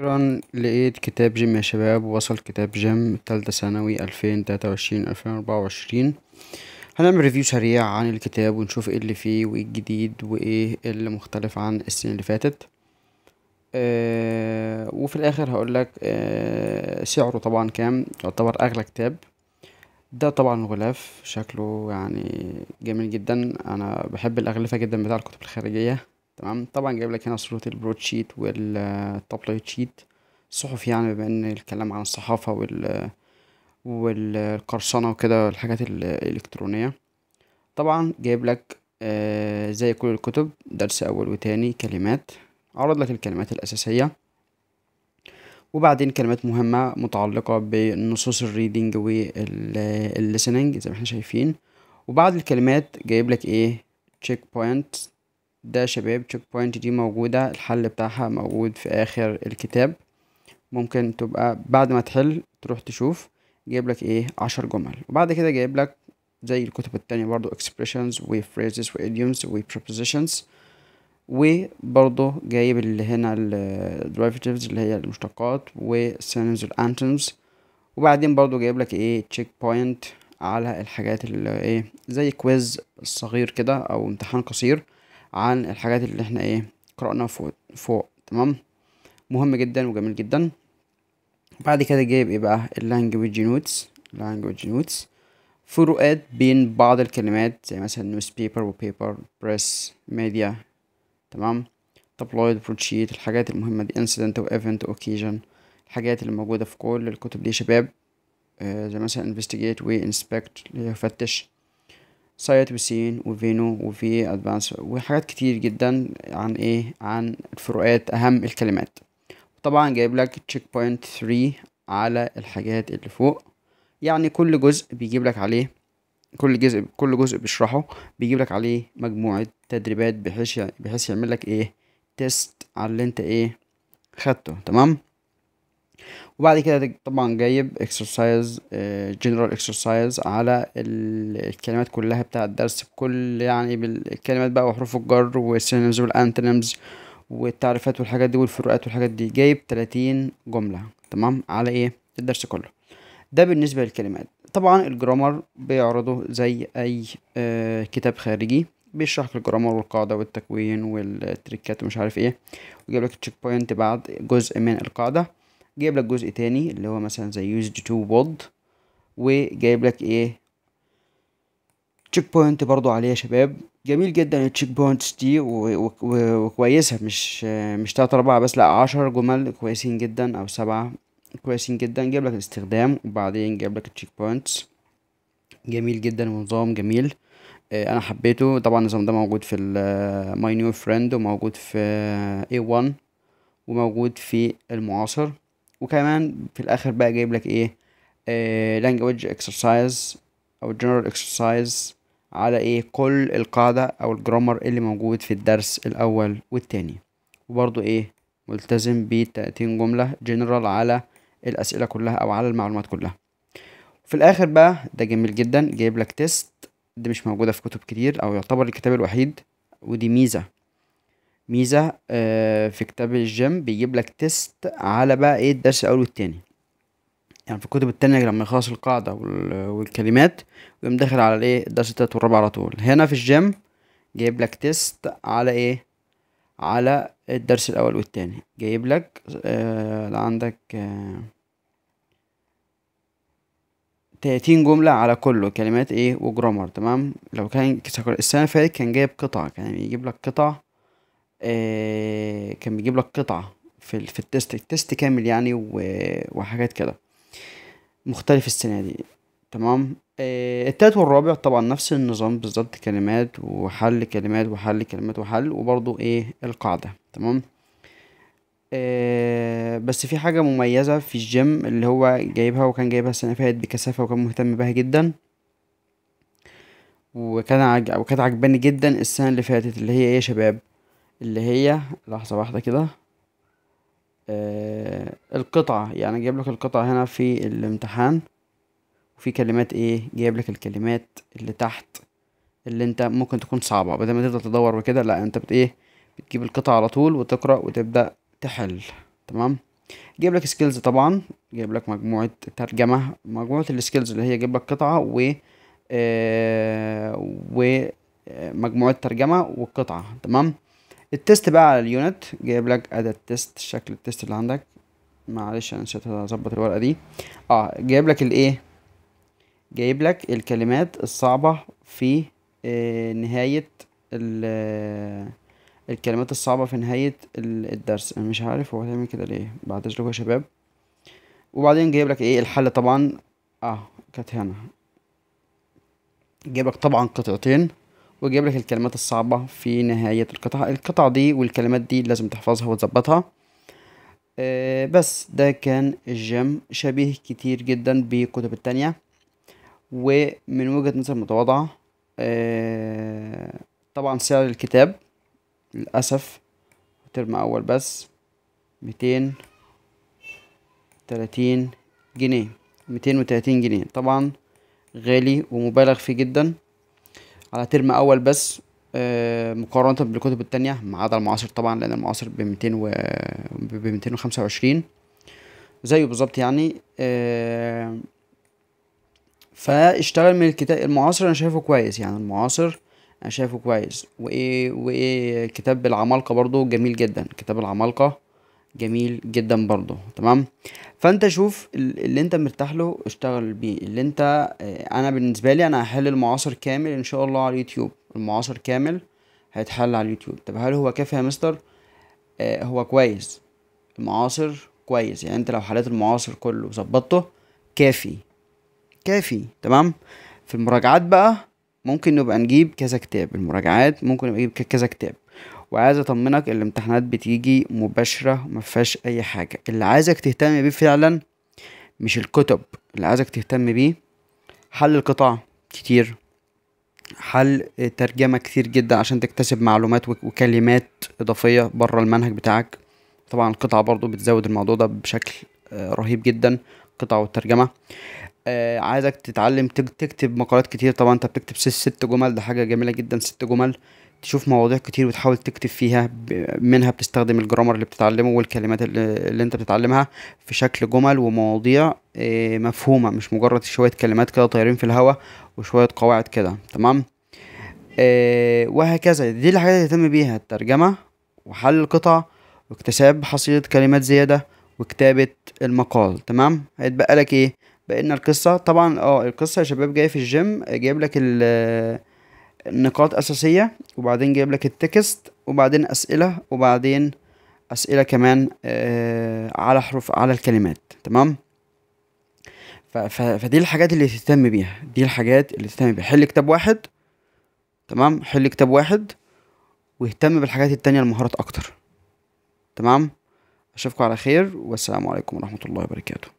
أخيرا لقيت كتاب جيم يا شباب وصل كتاب جيم تالتة ثانوي ألفين تلاتة وعشرين ألفين أربعة وعشرين هنعمل ريفيو سريع عن الكتاب ونشوف ايه اللي فيه وايه الجديد وايه اللي مختلف عن السنة اللي فاتت آه وفي الآخر هقولك آه سعره طبعا كام يعتبر أغلى كتاب ده طبعا غلاف شكله يعني جميل جدا أنا بحب الأغلفة جدا بتاع الكتب الخارجية تمام طبعا جايب لك هنا صورة البرود شيت والتابلت شيت الصحف يعني بما ان الكلام عن الصحافة وال والقرصنة وكده الحاجات الإلكترونية طبعا جايب لك آه، زي كل الكتب درس أول وتاني كلمات عرض لك الكلمات الأساسية وبعدين كلمات مهمة متعلقة بنصوص الريدنج والليسننج زي ما احنا شايفين وبعد الكلمات جايب لك ايه تشيك بوينت ده شباب تشيك بوينت دي موجودة الحل بتاعها موجود في آخر الكتاب ممكن تبقى بعد ما تحل تروح تشوف جايب لك ايه عشر جمل وبعد كده جايب لك زي الكتب التانية برضو expressions و phrases و idioms و prepositions وبرضه جايب اللي هنا ال derivatives اللي هي المشتقات و synonyms و antonyms وبعدين برضه جايب لك ايه check point على الحاجات اللي ايه زي quiz صغير كده او امتحان قصير عن الحاجات اللي احنا ايه قرأنا فوق فوق تمام مهم جدا وجميل جدا بعد كده جايب ايه بقى اللانجوج نوتس language notes فروقات بين بعض الكلمات زي مثلا newspaper وبيبر بريس ميديا تمام تابلويد بروتشيت الحاجات المهمة دي incident و event و occasion الحاجات اللي موجودة في كل الكتب دي شباب آه زي مثلا investigate و inspect اللي هي فتش سايت وسين وفينو وفي ادفانس وحاجات كتير جدا عن ايه عن الفروقات اهم الكلمات طبعا جايب لك تشيك بوينت 3 على الحاجات اللي فوق يعني كل جزء بيجيب لك عليه كل جزء كل جزء بيشرحه بيجيب لك عليه مجموعة تدريبات بحيث بحيث يعمل لك ايه تيست على اللي انت ايه خدته تمام وبعد كده طبعا جايب اكسرسايز جنرال اكسرسايز على الكلمات كلها بتاع الدرس بكل يعني بالكلمات بقى وحروف الجر والسينمز والانتنمز والتعريفات والحاجات دي والفروقات والحاجات دي جايب تلاتين جملة تمام على ايه الدرس كله ده بالنسبة للكلمات طبعا الجرامر بيعرضه زي اي آه، كتاب خارجي بيشرح لك الجرامر والقاعدة والتكوين والتريكات ومش عارف ايه ويجيب لك تشيك بوينت بعد جزء من القاعدة جايب لك جزء تاني اللي هو مثلا زي used to بود وجايب لك ايه تشيك بوينت برضو عليه يا شباب جميل جدا التشيك بوينتس دي وكويسة مش مش تلاتة أربعة بس لأ عشر جمل كويسين جدا أو سبعة كويسين جدا جايب لك الاستخدام وبعدين جايب لك التشيك بوينتس جميل جدا ونظام جميل آه، انا حبيته طبعا النظام ده موجود في ماي نيو فريند وموجود في آه، A1 وموجود في المعاصر وكمان في الاخر بقى جايب لك ايه لانجوج آه، اكسرسايز او جنرال اكسرسايز على ايه كل القاعدة او الجرامر اللي موجود في الدرس الاول والتاني وبرضو ايه ملتزم 30 جملة جنرال على الاسئلة كلها او على المعلومات كلها في الاخر بقى ده جميل جدا جايب لك تيست دي مش موجودة في كتب كتير او يعتبر الكتاب الوحيد ودي ميزة ميزة آه، في كتاب الجيم بيجيب لك تيست على بقى ايه الدرس الاول والتاني يعني في الكتب التانية لما يخلص القاعدة والكلمات ويقوم داخل على الايه الدرس التالت والرابع على طول هنا في الجيم جايب لك تيست على ايه على الدرس الاول والتاني جايب لك آه عندك آه 30 جملة على كله كلمات ايه وجرامر تمام لو كان السنة اللي فاتت كان جايب قطع كان يجيب لك قطع آه، كان بيجيب لك قطعة في في التست التست كامل يعني وحاجات كده مختلف السنة دي تمام آه، التالت والرابع طبعا نفس النظام بالظبط كلمات وحل كلمات وحل كلمات وحل وبرضو ايه القاعدة تمام آه، بس في حاجة مميزة في الجيم اللي هو جايبها وكان جايبها السنة اللي فاتت بكثافة وكان مهتم بها جدا وكان عجب وكانت عجباني جدا السنة اللي فاتت اللي هي ايه يا شباب اللي هي لحظة واحدة كده آه القطعة يعني جايب لك القطعة هنا في الامتحان وفي كلمات ايه جايب لك الكلمات اللي تحت اللي انت ممكن تكون صعبة بدل ما تبدأ تدور وكده لا انت بت ايه بتجيب القطعة على طول وتقرأ وتبدأ تحل تمام جايب لك سكيلز طبعا جايب لك مجموعة ترجمة مجموعة السكيلز اللي هي جايب لك قطعة و آه و آه، مجموعة ترجمة والقطعة تمام التست بقى على اليونت جايب لك اداة التست شكل التست اللي عندك معلش انا نسيت اظبط الورقه دي اه جايب لك الايه جايب لك الكلمات الصعبه في آه نهايه آه، الكلمات الصعبه في نهايه الدرس انا مش عارف هو هيعمل كده ليه بعد اذنكم يا شباب وبعدين جايب لك ايه الحل طبعا اه كانت هنا جايب لك طبعا قطعتين وجايب لك الكلمات الصعبة في نهاية القطعة القطعة دي والكلمات دي لازم تحفظها وتظبطها أه بس ده كان الجيم شبيه كتير جدا بكتب التانية ومن وجهة نظر متواضعة أه طبعا سعر الكتاب للأسف ترم أول بس ميتين تلاتين جنيه ميتين وتلاتين جنيه طبعا غالي ومبالغ فيه جدا على ترم اول بس آه، مقارنة بالكتب التانية ما عدا المعاصر طبعا لأن المعاصر بميتين و بميتين وخمسة وعشرين زيه بالظبط يعني آه، فاشتغل من الكتاب المعاصر أنا شايفه كويس يعني المعاصر أنا شايفه كويس وإيه وإيه كتاب العمالقة برضو جميل جدا كتاب العمالقة جميل جدا برضه تمام فانت شوف اللي انت مرتاح له اشتغل بيه اللي انت آه، انا بالنسبه لي انا هحل المعاصر كامل ان شاء الله على اليوتيوب المعاصر كامل هيتحل على اليوتيوب طب هل هو كافي يا مستر آه هو كويس المعاصر كويس يعني انت لو حليت المعاصر كله وظبطته كافي كافي تمام في المراجعات بقى ممكن نبقى نجيب كذا كتاب المراجعات ممكن نبقى نجيب كذا كتاب وعايز اطمنك الامتحانات بتيجي مباشرة مفيهاش اي حاجة اللي عايزك تهتم بيه فعلا مش الكتب اللي عايزك تهتم بيه حل القطع كتير حل ترجمة كتير جدا عشان تكتسب معلومات وكلمات إضافية بره المنهج بتاعك طبعا القطع برضو بتزود الموضوع ده بشكل آه، رهيب جدا القطع والترجمة آه، عايزك تتعلم تكتب مقالات كتير طبعا انت بتكتب ست جمل ده حاجة جميلة جدا ست جمل تشوف مواضيع كتير وتحاول تكتب فيها منها بتستخدم الجرامر اللي بتتعلمه والكلمات اللي انت بتتعلمها في شكل جمل ومواضيع آه، مفهومة مش مجرد شوية كلمات كده طايرين في الهوا وشوية قواعد كده تمام آه، وهكذا دي الحاجات اللي تهتم بيها الترجمة وحل القطع واكتساب حصيلة كلمات زيادة وكتابة المقال تمام هيتبقى لك ايه بقينا القصة طبعا اه القصة يا شباب جاي في الجيم جايب لك ال نقاط أساسية وبعدين جايب لك التكست وبعدين أسئلة وبعدين أسئلة كمان آه، على حروف على الكلمات تمام فدي الحاجات اللي تهتم بيها دي الحاجات اللي تهتم بيها حل كتاب واحد تمام حل كتاب واحد واهتم بالحاجات التانية المهارات أكتر تمام أشوفكم على خير والسلام عليكم ورحمة الله وبركاته